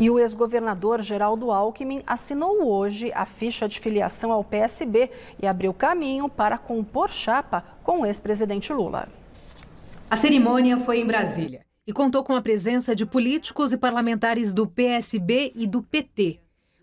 E o ex-governador Geraldo Alckmin assinou hoje a ficha de filiação ao PSB e abriu caminho para compor chapa com o ex-presidente Lula. A cerimônia foi em Brasília e contou com a presença de políticos e parlamentares do PSB e do PT.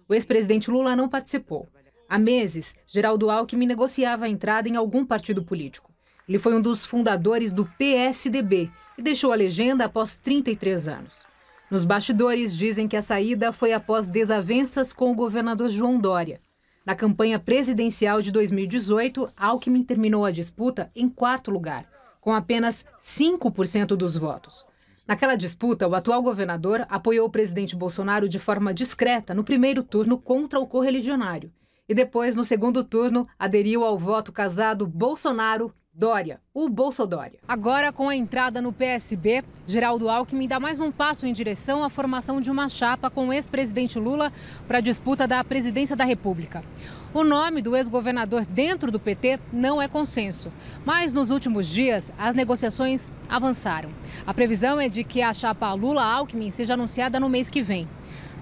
O ex-presidente Lula não participou. Há meses, Geraldo Alckmin negociava a entrada em algum partido político. Ele foi um dos fundadores do PSDB e deixou a legenda após 33 anos. Nos bastidores, dizem que a saída foi após desavenças com o governador João Dória. Na campanha presidencial de 2018, Alckmin terminou a disputa em quarto lugar, com apenas 5% dos votos. Naquela disputa, o atual governador apoiou o presidente Bolsonaro de forma discreta no primeiro turno contra o correligionário. E depois, no segundo turno, aderiu ao voto casado Bolsonaro Dória, o Bolsodória. Agora, com a entrada no PSB, Geraldo Alckmin dá mais um passo em direção à formação de uma chapa com o ex-presidente Lula para a disputa da presidência da República. O nome do ex-governador dentro do PT não é consenso, mas nos últimos dias as negociações avançaram. A previsão é de que a chapa Lula-Alckmin seja anunciada no mês que vem.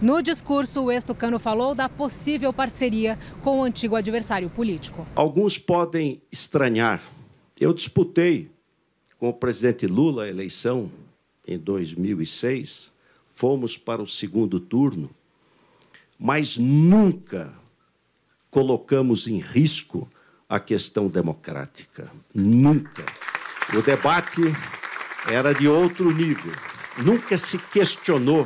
No discurso, o ex-tucano falou da possível parceria com o antigo adversário político. Alguns podem estranhar eu disputei com o presidente Lula a eleição em 2006, fomos para o segundo turno, mas nunca colocamos em risco a questão democrática. Nunca. O debate era de outro nível. Nunca se questionou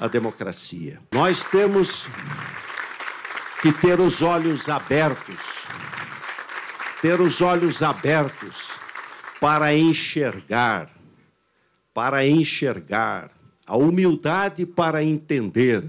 a democracia. Nós temos que ter os olhos abertos ter os olhos abertos para enxergar, para enxergar, a humildade para entender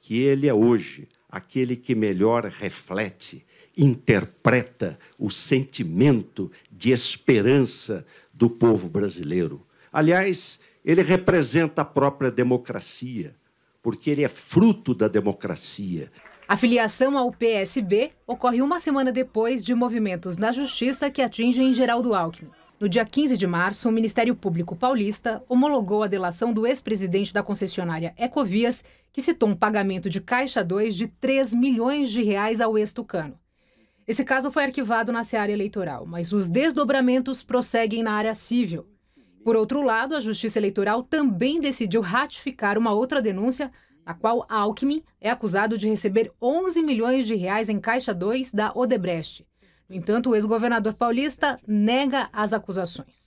que ele é hoje aquele que melhor reflete, interpreta o sentimento de esperança do povo brasileiro. Aliás, ele representa a própria democracia, porque ele é fruto da democracia. A filiação ao PSB ocorre uma semana depois de movimentos na justiça que atingem Geraldo Alckmin. No dia 15 de março, o Ministério Público Paulista homologou a delação do ex-presidente da concessionária Ecovias, que citou um pagamento de Caixa 2 de 3 milhões de reais ao ex-tucano. Esse caso foi arquivado na seara eleitoral, mas os desdobramentos prosseguem na área civil. Por outro lado, a Justiça Eleitoral também decidiu ratificar uma outra denúncia a qual Alckmin é acusado de receber 11 milhões de reais em caixa 2 da Odebrecht. No entanto, o ex-governador paulista nega as acusações.